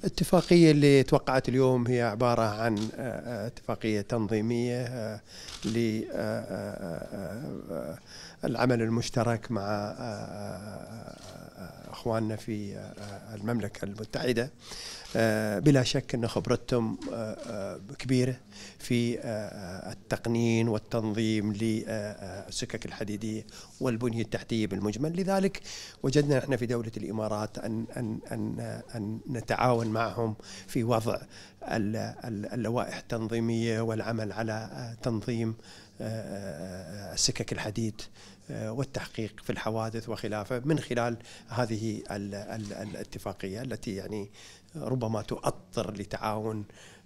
الاتفاقية اللي توقعت اليوم هي عبارة عن آه، آه، اتفاقية تنظيمية آه، للعمل المشترك مع اخواننا في المملكة المتحدة آه، بلا شك أن خبرتهم آه، آه، كبيرة في التقنين والتنظيم للسكك الحديدية والبنية التحتية بالمجمل لذلك وجدنا نحن في دولة الإمارات أن, أن, أن, أن نتعاون معهم في وضع اللوائح التنظيمية والعمل على تنظيم سكك الحديد والتحقيق في الحوادث وخلافه من خلال هذه الاتفاقية التي يعني ربما ربما تؤطر لتعاون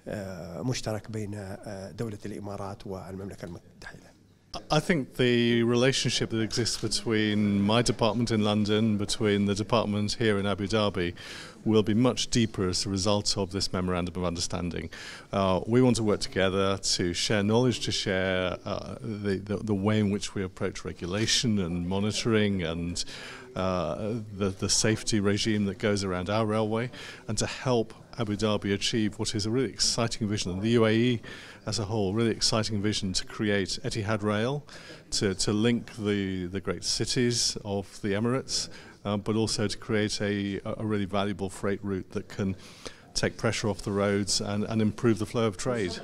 آه، مشترك بين آه، دولة الإمارات والمملكة المتحدة I think the relationship that exists between my department in London, between the department here in Abu Dhabi, will be much deeper as a result of this memorandum of understanding. Uh, we want to work together to share knowledge, to share uh, the, the, the, way in which we approach regulation and monitoring and uh, the, the safety regime that goes around our railway, and to help Abu Dhabi achieve what is a really exciting vision, and the UAE as a whole, really exciting vision to create Etihad Rail, to, to link the, the great cities of the Emirates, um, but also to create a, a really valuable freight route that can take pressure off the roads and, and improve the flow of trade.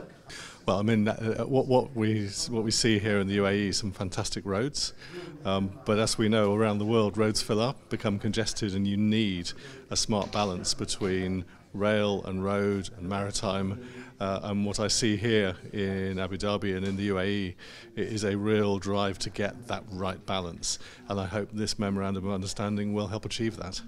Well, I mean, uh, uh what, what, we, what we see here in the UAE some fantastic roads. Um, but as we know, around the world, roads fill up, become congested, and you need a smart balance between rail and road and maritime. Uh, and what I see here in Abu Dhabi and in the UAE is a real drive to get that right balance. And I hope this memorandum of understanding will help achieve that.